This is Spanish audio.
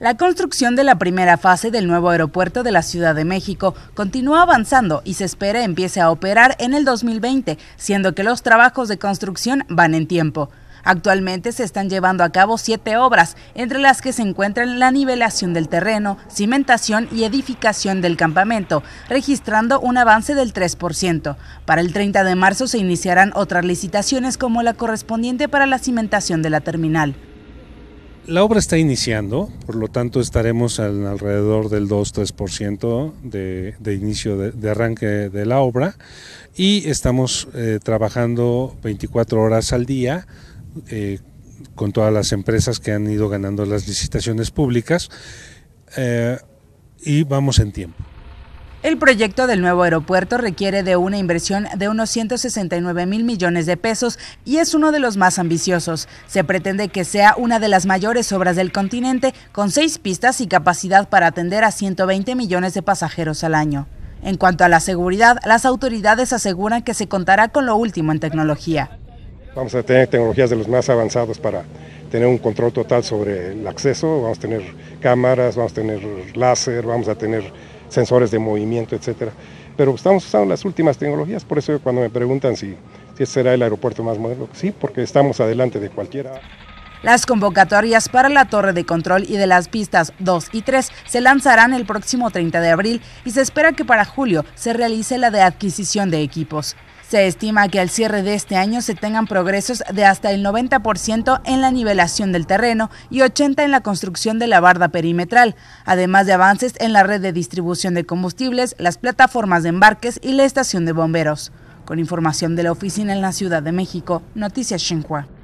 La construcción de la primera fase del nuevo aeropuerto de la Ciudad de México continúa avanzando y se espera empiece a operar en el 2020, siendo que los trabajos de construcción van en tiempo. Actualmente se están llevando a cabo siete obras, entre las que se encuentran la nivelación del terreno, cimentación y edificación del campamento, registrando un avance del 3%. Para el 30 de marzo se iniciarán otras licitaciones como la correspondiente para la cimentación de la terminal la obra está iniciando, por lo tanto estaremos alrededor del 2-3% de, de inicio de, arranque de la obra y estamos eh, trabajando 24 horas al día eh, con todas las empresas que han ido ganando las licitaciones públicas eh, y vamos en tiempo. El proyecto del nuevo aeropuerto requiere de una inversión de unos 169 mil millones de pesos y es uno de los más ambiciosos. Se pretende que sea una de las mayores obras del continente, con seis pistas y capacidad para atender a 120 millones de pasajeros al año. En cuanto a la seguridad, las autoridades aseguran que se contará con lo último en tecnología. Vamos a tener tecnologías de los más avanzados para tener un control total sobre el acceso, vamos a tener cámaras, vamos a tener láser, vamos a tener sensores de movimiento, etcétera. Pero estamos usando las últimas tecnologías, por eso cuando me preguntan si, si será el aeropuerto más moderno, sí, porque estamos adelante de cualquiera. Las convocatorias para la torre de control y de las pistas 2 y 3 se lanzarán el próximo 30 de abril y se espera que para julio se realice la de adquisición de equipos. Se estima que al cierre de este año se tengan progresos de hasta el 90% en la nivelación del terreno y 80% en la construcción de la barda perimetral, además de avances en la red de distribución de combustibles, las plataformas de embarques y la estación de bomberos. Con información de la oficina en la Ciudad de México, Noticias Xinhua.